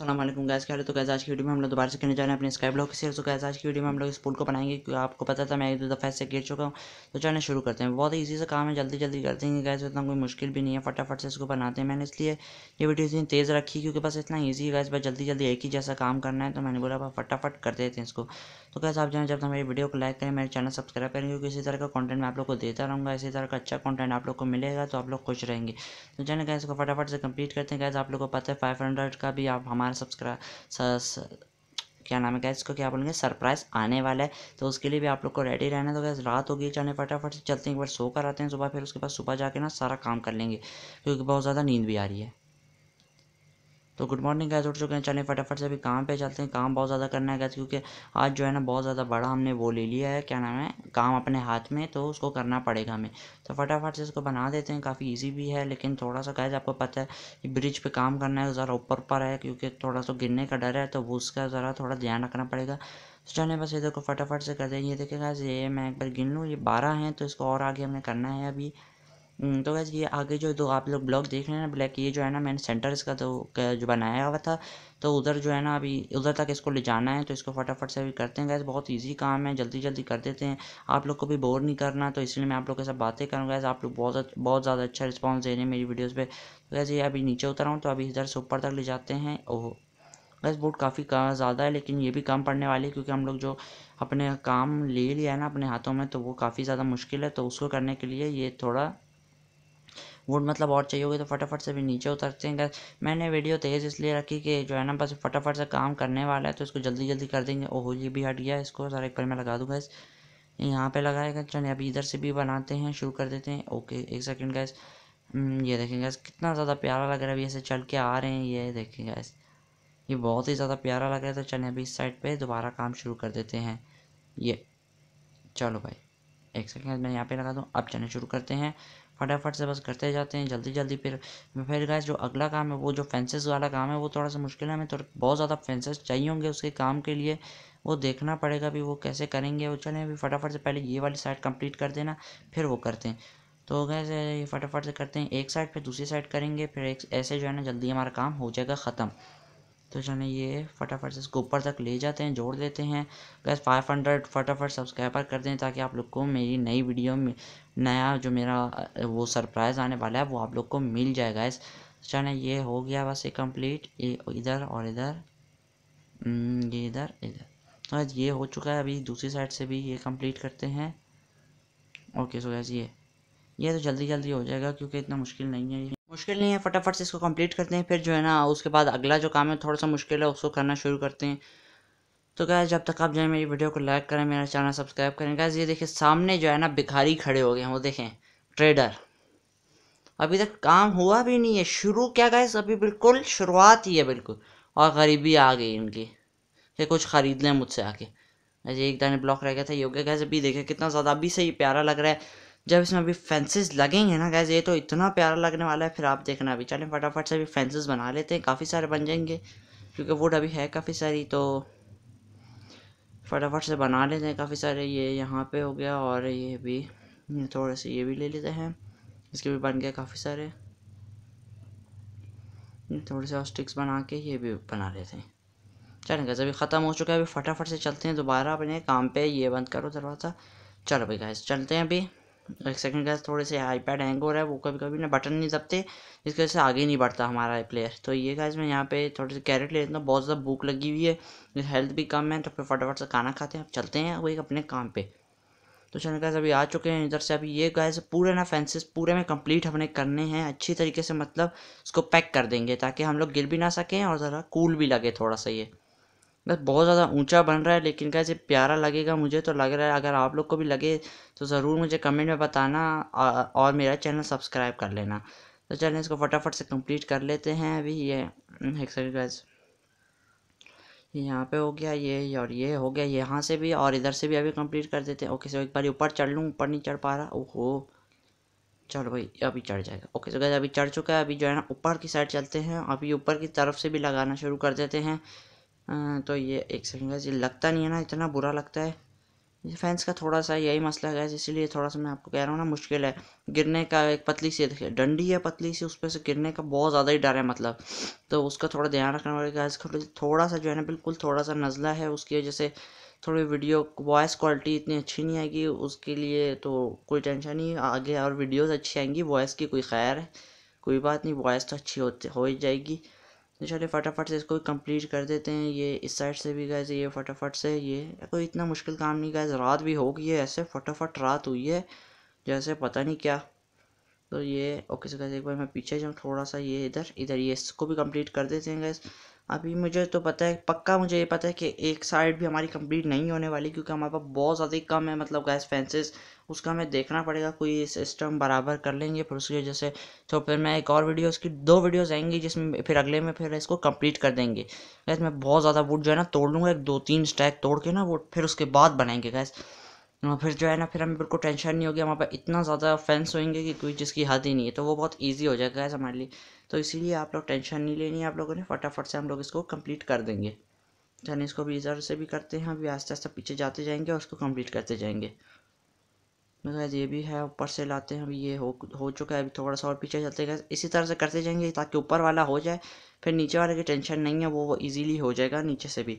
Aslam gas क्या तो gas आज की वीडियो में हम लोग दोबारा से करने जा रहे हैं अपने स्काई ब्लॉक से तो गैस आज की वीडियो में हम लोग इस पुल को बनाएंगे क्योंकि आपको पता था मैं एक दो दफ़ा से गिर चुका हूँ तो चलना शुरू करते हैं बहुत ईजी से काम है जल्दी जल्दी कर देंगे गैस इतना कोई मुश्किल भी नहीं है फटाफट से इसको बनाते हैं मैंने इसलिए ये वीडियो इतनी तेज़ रखी क्योंकि बस इतना ईजी है गैस बस जल्दी जल्दी एक ही जैसा काम करना है तो मैंने बोला फटाफट कर देते हैं इसको तो कैसे आप जाना जब तक मेरी वीडियो को लाइक करें मेरे चैनल सब्सक्राइब करें क्योंकि इसी तरह का कंटेंट मैं आप लोग को देता रहूँगा इसी तरह का अच्छा कंटेंट आप लोग को मिलेगा तो आप लोग खुश रहेंगे तो जाना कैसे को फटाफट से कंप्लीट करते हैं कैसे आप लोग को पता है फाइव हंड्रेड का भी आप हमारा सब्सक्राइब क्या नाम है कैसे इसको क्या बोलेंगे सरप्राइज आने वाला है तो उसके लिए भी आप लोग को रेडी रहना तो कैसे रात होगी चलने फटाफट से चलते हैं एक बार सो कर आते हैं सुबह फिर उसके बाद सुबह जाके ना सारा काम कर लेंगे क्योंकि बहुत ज़्यादा नींद भी आ रही है तो गुड मॉर्निंग गैस उठ चुके हैं चलें फटाफट से अभी काम पे चलते हैं काम बहुत ज़्यादा करना है गैस क्योंकि आज जो है ना बहुत ज़्यादा बड़ा हमने वो ले लिया है क्या नाम है काम अपने हाथ में तो उसको करना पड़ेगा हमें तो फटाफट से इसको बना देते हैं काफ़ी ईजी भी है लेकिन थोड़ा सा गैस आपको पता है कि ब्रिज पर काम करना है तो ज़रा ऊपर ऊपर है क्योंकि थोड़ा सा गिरने का डर है तो उसका ज़रा थोड़ा ध्यान रखना पड़ेगा तो चलें बस इधर को फटाफट से कर दें ये देखेगा ये मैं एक बार गिन लूँ ये बारह हैं तो इसको और आगे हमें करना है अभी हम्म, तो वैसे ये आगे जो दो आप लोग ब्लॉग देख रहे हैं ना ब्लैक ये जो है ना मैंने सेंटर इसका तो जो बनाया हुआ था तो उधर जो है ना अभी उधर तक इसको ले जाना है तो इसको फटाफट से अभी करते हैं गैस बहुत ईजी काम है जल्दी जल्दी कर देते हैं आप लोग को भी बोर नहीं करना तो इसलिए मैं आप लोग के साथ बातें करूँगा गैस आप लोग बहुत बहुत ज़्यादा अच्छा रिस्पॉन्स दे रहे हैं मेरी वीडियोज़ पर तो वैसे ये अभी नीचे उतरा हूँ तो अभी इधर से ऊपर तक ले जाते हैं ओह बस बोर्ड काफ़ी का ज़्यादा है लेकिन ये भी कम पड़ने वाली है क्योंकि हम लोग जो अपने काम ले लिया है ना अपने हाथों में तो वो काफ़ी ज़्यादा मुश्किल है तो उसको करने के लिए ये थोड़ा वुड मतलब और चाहिए होगी तो फटाफट से भी नीचे उतरते हैं गैस मैंने वीडियो तेज़ इसलिए रखी कि जो है ना बस फटाफट से काम करने वाला है तो इसको जल्दी जल्दी कर देंगे ओहो ये भी हट गया इसको सर एक बार मैं लगा दूँगा इस यहाँ पर लगाएगा चलिए अभी इधर से भी बनाते हैं शुरू कर देते हैं ओके एक सेकेंड गैस हम्म, ये देखें गैस कितना ज़्यादा प्यारा लग रहा है अभी ऐसे चल के आ रहे हैं ये देखें गैस ये बहुत ही ज़्यादा प्यारा लग रहा है तो चलिए अभी इस साइड पे दोबारा काम शुरू कर देते हैं ये चलो भाई एक सेकेंड मैं यहाँ पे लगा दूँ अब चलने शुरू करते हैं फटाफट से बस करते जाते हैं जल्दी जल्दी फिर फिर गए जो अगला काम है वो जो फेंसेस वाला काम है वो थोड़ा सा मुश्किल है हमें थोड़ा बहुत ज़्यादा फेंसेस चाहिए होंगे उसके काम के लिए वो देखना पड़ेगा भी वो कैसे करेंगे वो चलें अभी फटाफट से पहले ये वाली साइड कंप्लीट कर देना फिर वो करते हैं तो कैसे ये फटाफट से करते हैं एक साइड फिर दूसरी साइड करेंगे फिर एक ऐसे जो है ना जल्दी हमारा काम हो जाएगा ख़त्म तो चलिए ये फटाफट से इसको ऊपर तक ले जाते हैं जोड़ देते हैं बस फाइव हंड्रेड फटाफट सब्सक्राइबर कर दें ताकि आप लोग को मेरी नई वीडियो में नया जो मेरा वो सरप्राइज़ आने वाला है वो आप लोग को मिल जाएगा इस तो चलिए ये हो गया बस ये कम्प्लीट ये इधर और इधर हम्म, ये इधर इधर तो ये हो चुका है अभी दूसरी साइड से भी ये कम्प्लीट करते हैं ओके सो गैस ये ये तो जल्दी जल्दी हो जाएगा क्योंकि इतना मुश्किल नहीं है मुश्किल नहीं है फटाफट से इसको कंप्लीट करते हैं फिर जो है ना उसके बाद अगला जो काम है थोड़ा सा मुश्किल है उसको करना शुरू करते हैं तो क्या जब तक आप जो मेरी वीडियो को लाइक करें मेरा चैनल सब्सक्राइब करें क्या ये देखिए सामने जो है ना भिखारी खड़े हो गए हैं वो देखें ट्रेडर अभी तक काम हुआ भी नहीं है शुरू क्या गए अभी बिल्कुल शुरुआत ही है बिल्कुल और गरीबी आ गई इनकी कि कुछ ख़रीद लें मुझसे आके अजय एक दाने ब्लॉक रह गया था योग्य गैस अभी देखे कितना ज़्यादा अभी से ही प्यारा लग रहा है जब इसमें अभी फेंसेस लगेंगे ना गैस ये तो इतना प्यारा लगने वाला है फिर आप देखना अभी चलें फटाफट से अभी फेंसेस बना लेते हैं काफ़ी सारे बन जाएंगे क्योंकि वुड अभी है काफ़ी सारी तो फटाफट से बना लेते हैं काफ़ी सारे ये यहाँ पे हो गया और ये भी ये थोड़े से ये भी ले लेते हैं इसके भी बन गए काफ़ी सारे थोड़े से स्टिक्स बना के ये भी बना लेते हैं चलें गैस अभी ख़त्म हो चुका है अभी फटाफट से चलते हैं दोबारा अपने काम पर ये बंद करो दरवाज़ा चलो भाई गैस चलते हैं अभी एक सेकंड का थोड़े से आईपैड हैंग हो रहा है वो कभी कभी ना बटन नहीं दबते जिसकी वजह से आगे नहीं बढ़ता हमारा प्लेयर तो ये गैस मैं यहाँ पे थोड़े से कैरेट ले लेता हूँ बहुत ज़्यादा भूख लगी हुई है हेल्थ भी कम है तो फिर फटाफट से खाना खाते हैं अब चलते हैं वो एक अपने काम पर तो चलो गैस अभी आ चुके हैं इधर से अभी ये गैस पूरे ना फेंसेस पूरे में कंप्लीट हमने करने हैं अच्छी तरीके से मतलब इसको पैक कर देंगे ताकि हम लोग गिर भी ना सकें और ज़रा कूल भी लगे थोड़ा सा ये बस बहुत ज़्यादा ऊँचा बन रहा है लेकिन कैसे प्यारा लगेगा मुझे तो लग रहा है अगर आप लोग को भी लगे तो ज़रूर मुझे कमेंट में बताना और मेरा चैनल सब्सक्राइब कर लेना तो चलें इसको फटाफट से कंप्लीट कर लेते हैं अभी ये एक्सरसाइज हम्म, यहाँ पे हो गया ये और ये हो गया यहाँ से भी और इधर से भी अभी कंप्लीट कर देते हैं ओके सो एक बार ऊपर चढ़ लूँ ऊपर नहीं चढ़ पा रहा ओहो चलो भाई अभी चढ़ जाएगा ओके सो गैस अभी चढ़ चुका है अभी जो है ना ऊपर की साइड चलते हैं अभी ऊपर की तरफ से भी लगाना शुरू कर देते हैं हाँ, तो ये एक सेकंड गैस ये लगता नहीं है ना इतना बुरा लगता है ये फैंस का थोड़ा सा यही मसला है गैस इसीलिए थोड़ा सा मैं आपको कह रहा हूँ ना मुश्किल है गिरने का एक पतली सी देखिए डंडी है पतली सी उस पर से गिरने का बहुत ज़्यादा ही डर है मतलब तो उसका थोड़ा ध्यान रखना पड़ेगा गैस थोड़ा सा जो है ना बिल्कुल थोड़ा सा नज़ला है उसकी वजह से थोड़ी वीडियो वॉइस क्वालिटी इतनी अच्छी नहीं आएगी उसके लिए तो कोई टेंशन नहीं आगे और वीडियोज़ अच्छी आएंगी वॉइस की कोई खैर है कोई बात नहीं वॉइस तो अच्छी होती हो ही जाएगी तो चलिए फटाफट से इसको कंप्लीट कर देते हैं ये इस साइड से भी गए ये फटाफट से ये कोई इतना मुश्किल काम नहीं गए रात भी होगी है ऐसे फटाफट रात हुई है जैसे पता नहीं क्या तो ये ओके से गए एक बार मैं पीछे जाऊँ थोड़ा सा ये इधर इधर ये इसको भी कंप्लीट कर देते हैं गैस अभी मुझे तो पता है पक्का मुझे ये पता है कि एक साइड भी हमारी कंप्लीट नहीं होने वाली क्योंकि हमारे पास बहुत ज़्यादा ही कम है मतलब गैस फेंसेस उसका हमें देखना पड़ेगा कोई सिस्टम बराबर कर लेंगे फिर उसकी वजह से तो फिर मैं एक और वीडियो उसकी दो वीडियोस आएंगी जिसमें फिर अगले में फिर इसको कंप्लीट कर देंगे गैस मैं बहुत ज़्यादा वुड जो है ना तोड़ लूँगा एक दो तीन स्टैक तोड़ के ना वो फिर उसके बाद बनाएंगे गैस फिर जो है ना फिर हमें बिल्कुल टेंशन नहीं होगी वहाँ पर इतना ज़्यादा फैंस होंगे कि कोई जिसकी हद ही नहीं है तो वो बहुत ईजी हो जाएगा ऐसा मान ली तो इसीलिए आप लोग टेंशन नहीं लेनी है आप लोगों ने फटाफट से हम लोग इसको कंप्लीट कर देंगे यानी इसको भी इधर से भी करते हैं अभी आस्ते आस्ते पीछे जाते जाएंगे और उसको कंप्लीट करते जाएंगे गैस तो ये भी है ऊपर से लाते हैं अभी ये हो हो चुका है अभी थोड़ा सा और पीछे जाते गए इसी तरह से करते जाएंगे ताकि ऊपर वाला हो जाए फिर नीचे वाले की टेंशन नहीं है वो वो ईजीली हो जाएगा नीचे से भी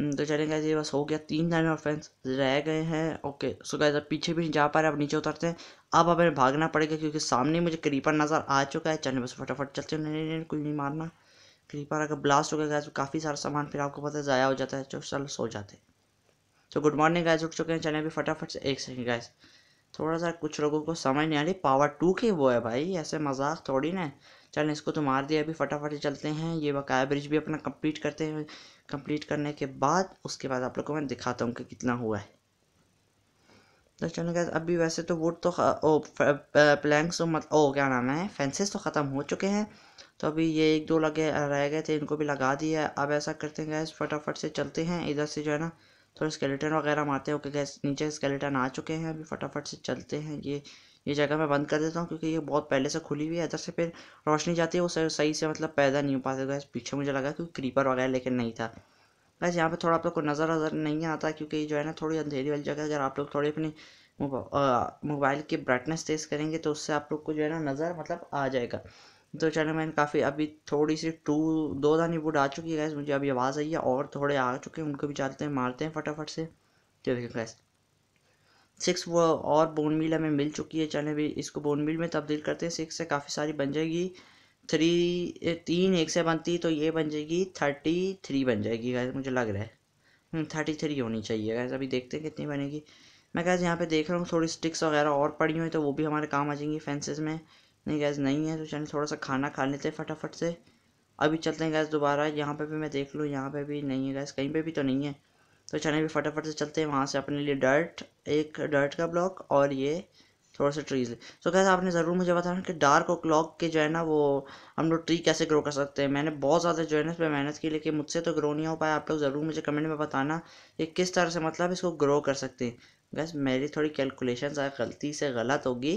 हम्म, तो चले गए ये बस हो गया तीन लाइन और फ्रेंड्स रह गए हैं ओके सो गए पीछे भी नहीं जा पा रहे अब नीचे उतरते हैं अब हमें भागना पड़ेगा क्योंकि सामने मुझे क्रीपर नज़र आ चुका है चलने बस फटाफट चलते हैं नहीं नहीं, कुछ नहीं मारना क्रीपर अगर ब्लास्ट हो गया गया तो काफ़ी सारा सामान फिर आपको पता है ज़ाया हो जाता है चलो चल सो जाते हैं तो गुड मॉर्निंग गैस उठ चुके हैं चलें अभी फटाफट से एक सेकेंड गैस थोड़ा सा कुछ लोगों को समझ नहीं आ रही पावर टू के वो है भाई ऐसे मजाक थोड़ी ना चल इसको तो मार दिया अभी फटाफट चलते हैं ये बकाया ब्रिज भी अपना कंप्लीट करते हैं कंप्लीट करने के बाद उसके बाद आप लोग को मैं दिखाता हूँ कि कितना हुआ है तो चलो गैस अभी वैसे तो वुड तो ओ प्लैंक्स तो मत ओ क्या नाम है फेंसेस तो ख़त्म हो चुके हैं तो अभी ये एक दो लगे रह गए थे इनको भी लगा दिया अब ऐसा करते हैं गैस फटाफट से चलते हैं इधर से जो है ना थोड़ा स्केलेटन वगैरह मारते हैं ओके गैस नीचे स्केलेटन आ चुके हैं अभी फटाफट से चलते हैं ये ये जगह मैं बंद कर देता हूँ क्योंकि ये बहुत पहले से खुली हुई है इधर से फिर रोशनी जाती है वो सही से मतलब पैदा नहीं हो पाते गैस पीछे मुझे लगा कि क्रीपर वगैरह लेकिन नहीं था बस यहाँ पे थोड़ा आप लोग को नज़र नज़र नहीं आता क्योंकि जो है ना थोड़ी अंधेरी वाली जगह अगर आप लोग थोड़ी अपनी मोबाइल की ब्राइटनेस तेज़ करेंगे तो उससे आप लोग को जो है ना नज़र मतलब आ जाएगा तो चलो मैंने काफ़ी अभी थोड़ी सी टू दो दानी वुड आ चुकी है गैस मुझे अभी आवाज़ आई है और थोड़े आ चुके हैं उनको भी चलते हैं मारते हैं फटाफट से तो देखिए गैस सिक्स वो और बोन मिल हमें मिल चुकी है चलें भी इसको बोन मिल में तब्दील करते हैं सिक्स से काफ़ी सारी बन जाएगी थ्री तीन एक से बनती तो ये बन जाएगी थर्टी थ्री बन जाएगी गैस मुझे लग रहा है थर्टी हम्म, थ्री होनी चाहिए गैस अभी देखते हैं कितनी बनेगी मैं गैस यहाँ पे देख रहा हूँ थोड़ी स्टिक्स वगैरह और पड़ी हुई तो वो भी हमारे काम आ जाएंगी फेंसेस में नहीं गैस नहीं है तो चलें थोड़ा सा खाना खा लेते हैं फटाफट से अभी चलते हैं गैस दोबारा यहाँ पर भी मैं देख लूँ यहाँ पर भी नहीं है गैस कहीं पर भी तो नहीं है तो चने भी फटाफट से चलते हैं वहाँ से अपने लिए डर्ट एक डर्ट का ब्लॉक और ये थोड़ा सा ट्रीज तो कैसे आपने ज़रूर मुझे बताया कि डार्क और क्लॉक के जो है ना वो हम लोग ट्री कैसे ग्रो कर सकते हैं मैंने बहुत ज़्यादा जो है ना इस पर मेहनत की लेकिन मुझसे तो ग्रो नहीं हो पाया आप लोग ज़रूर मुझे कमेंट में बताना कि किस तरह से मतलब इसको ग्रो कर सकते हैं बस मेरी थोड़ी कैलकुलेशन आ गलती से गलत होगी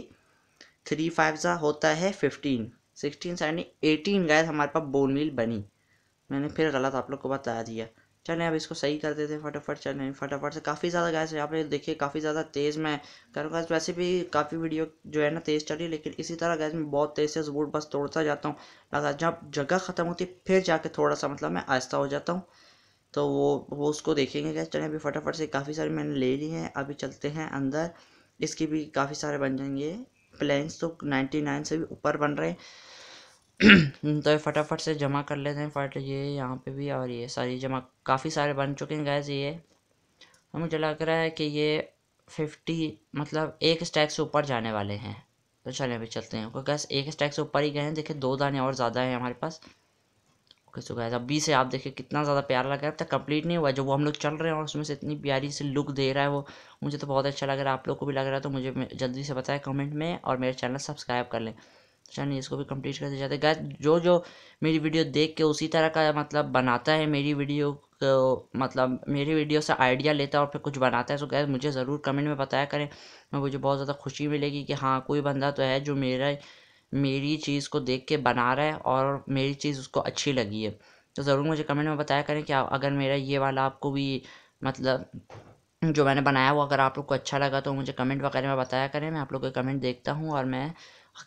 थ्री फाइव सा होता है fifteen sixteen seventy eighteen guys हमारे पास बोन मील बनी मैंने फिर गलत आप लोग को बता दिया चलें अब इसको सही कर देते फटाफट चलें फटाफट से काफ़ी ज़्यादा गैस यहाँ पे देखिए काफ़ी ज़्यादा तेज़ में करूँगा वैसे भी काफ़ी वीडियो जो है ना तेज़ चली लेकिन इसी तरह गैस में बहुत तेज़ से बूट बस तोड़ता जाता हूँ लगा जब जगह ख़त्म होती फिर जाके थोड़ा सा मतलब मैं आहिस्ता हो जाता हूँ तो वो वो उसको देखेंगे गैस चलें अभी फटाफट से काफ़ी सारी मैंने ले ली हैं अभी चलते हैं अंदर इसकी भी काफ़ी सारे बन जाएंगे प्लेन्स तो नाइन्टी नाइन से भी ऊपर बन रहे हैं तो फटाफट से जमा कर लेते हैं फट ये यहाँ पे भी और ये सारी जमा काफ़ी सारे बन चुके हैं गैस ये और मुझे लग रहा है कि ये फिफ्टी मतलब एक स्टैक से ऊपर जाने वाले हैं तो चलें अभी चलते हैं क्योंकि गैस एक स्टैक से ऊपर ही गए हैं देखिए दो दाने और ज़्यादा हैं हमारे पास ओके सो गैस अभी से आप देखिए कितना ज़्यादा प्यारा लग रहा है अब तक कंप्लीट नहीं हुआ जो वो हम लोग चल रहे हैं और उसमें से इतनी प्यारी सी लुक दे रहा है वो मुझे तो बहुत अच्छा लग रहा है आप लोग को भी लग रहा है तो मुझे जल्दी से बताएं कमेंट में और मेरे चैनल सब्सक्राइब कर लें चलिए इसको भी कंप्लीट करते जाते गैस जो जो मेरी वीडियो देख के उसी तरह का मतलब बनाता है मेरी वीडियो तो मतलब मेरी वीडियो से आइडिया लेता है और फिर कुछ बनाता है तो गैस मुझे ज़रूर कमेंट में बताया करें मुझे बहुत ज़्यादा खुशी मिलेगी कि हाँ कोई बंदा तो है जो मेरा मेरी चीज़ को देख के बना रहा है और मेरी चीज़ उसको अच्छी लगी है तो ज़रूर मुझे कमेंट में बताया करें कि अगर मेरा ये वाला आपको भी मतलब जो मैंने बनाया वो अगर आप लोग को अच्छा लगा तो मुझे कमेंट वगैरह में बताया करें मैं आप लोग के कमेंट देखता हूँ और मैं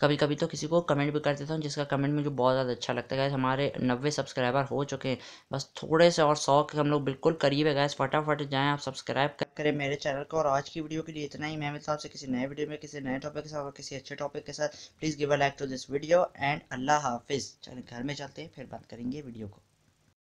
कभी कभी तो किसी को कमेंट भी कर देता हूँ जिसका कमेंट मुझे बहुत ज़्यादा अच्छा लगता है हमारे नब्बे सब्सक्राइबर हो चुके हैं बस थोड़े से और सौ के हम लोग बिल्कुल करीब है गैस फटाफट जाएँ आप सब्सक्राइब करें मेरे चैनल को और आज की वीडियो के लिए इतना ही मैं मिलता हूँ किसी नए वीडियो में किसी नए टॉपिक के साथ और किसी अच्छे टॉपिक के साथ please give a like to this video and अल्लाह हाफिज़ चल घर में चलते हैं फिर बात करेंगे वीडियो को